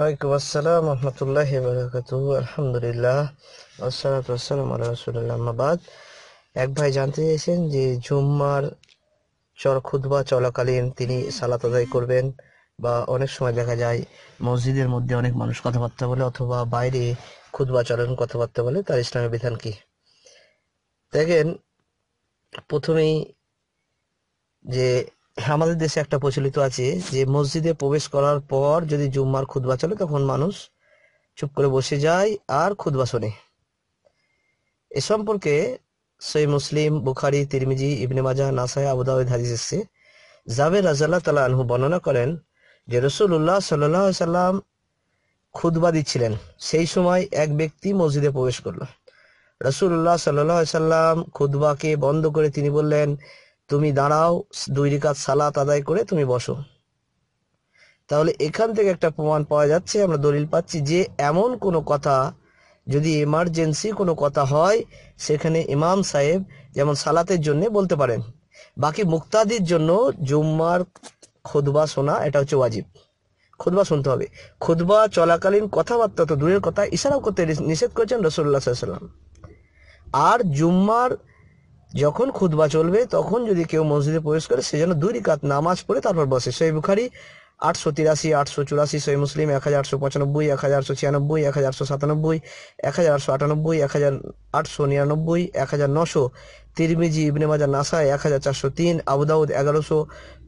ওয়ালাইকুম আসসালাম রহমতুল্লাহ বারাকাতু আলহামদুলিল্লাহ আসসালাত আসসালাম আল্লাহ আহমাবাদ এক ভাই জানতে চেয়েছেন যে জুম্মার চর খুতবা চলাকালীন তিনি সালাত আদায় করবেন বা অনেক সময় দেখা যায় মসজিদের মধ্যে অনেক মানুষ কথাবার্তা বলে অথবা বাইরে খুতবা চলেন কথাবার্তা বলে তার ইসলামের বিধান কি দেখেন প্রথমেই যে আমাদের দেশে একটা প্রচলিত আছে যে মসজিদে প্রবেশ করার পর যদি জুম্মার খুদবা চলে তখন মানুষ চুপ করে বসে যায় আর খুদবা শোনে এ সম্পর্কে সই মুসলিম বুখারি তিরমিজি ইবনে মাজা নাসায় আবুদাউদ হাজিজ এসছে জাভেদ রাজাল্লাহ তালা আনহু বর্ণনা করেন যে রসুল্লাহ সাল্লাহ সাল্লাম খুদবা দিচ্ছিলেন সেই সময় এক ব্যক্তি মসজিদে প্রবেশ করল রসুল্লাহ সাল্লাহ সাল্লাম খুদবাকে বন্ধ করে তিনি বললেন তুমি দাঁড়াও দুই রিকাত সালাত আদায় করে তুমি বসো তাহলে এখান থেকে একটা প্রমাণ পাওয়া যাচ্ছে আমরা দলিল পাচ্ছি যে এমন কোনো কথা যদি এমার্জেন্সি কোনো কথা হয় সেখানে ইমাম সাহেব যেমন সালাতের জন্য বলতে পারেন বাকি মুক্তাদির জন্য জুম্মার খুদবা শোনা এটা হচ্ছে ওয়াজিব খুদবা শুনতে হবে খুদবা চলাকালীন কথাবার্তা তো দূরের কথা ইশারাও করতে নিষেধ করেছেন রসুল্লাহ সাল্লাম আর জুম্মার যখন খুদবা চলবে তখন যদি কেউ মসজিদে প্রবেশ করে সে যেন দুই রিকাত নামাজ পড়ে তারপর বসে সেই বুখারি আটশো তিরাশি আটশো চুরাশি সই মুসলিম এক হাজার আটশো পঁচানব্বই এক হাজার আটশো ছিয়ানব্বই এক হাজার আটশো সাতানব্বই এক হাজার আটশো আটানব্বই এক হাজার আটশো নিরানব্বই এক হাজার নশো তিরমিজি ইবনে মাজা নাসায় এক হাজার চারশো তিন আবুদাউদ এগারোশো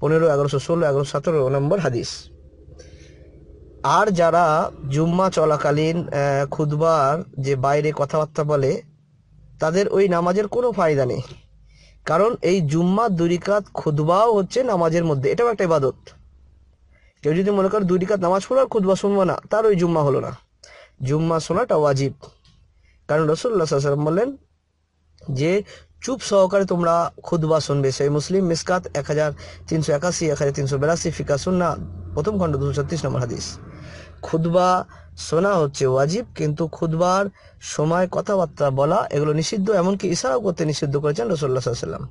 পনেরো এগারোশো ষোলো এগারোশো সতেরো নম্বর হাদিস আর যারা জুম্মা চলাকালীন খুদবার যে বাইরে কথাবার্তা বলে তাদের ওই নামাজের কোনো ফায়দা নেই কারণ এই জুম্মা দুরিকাত খুদবাও হচ্ছে নামাজের মধ্যে এটাও একটা ইবাদত কেউ যদি মনে করেন দুরিকাত নামাজ পড়ো আর খুদবা শুনবো না তার ওই জুম্মা হলো না জুম্মা শোনাটা ওয়াজিব কারণ রসুল্লাহ সাল্লাম বললেন যে চুপ সহকারে তোমরা খুদবা শুনবে সেই মুসলিম মিসকাত এক হাজার তিনশো একাশি এক হাজার তিনশো বিরাশি ফিকা সুন্না প্রথম খণ্ড দুশো ছত্রিশ নম্বর হাদিস খুদবা শোনা হচ্ছে ওয়াজিব কিন্তু খুদবার সময় কথাবার্তা বলা এগুলো নিষিদ্ধ এমনকি ইশারাও করতে নিষিদ্ধ করেছেন রসল্লা সাল্লাম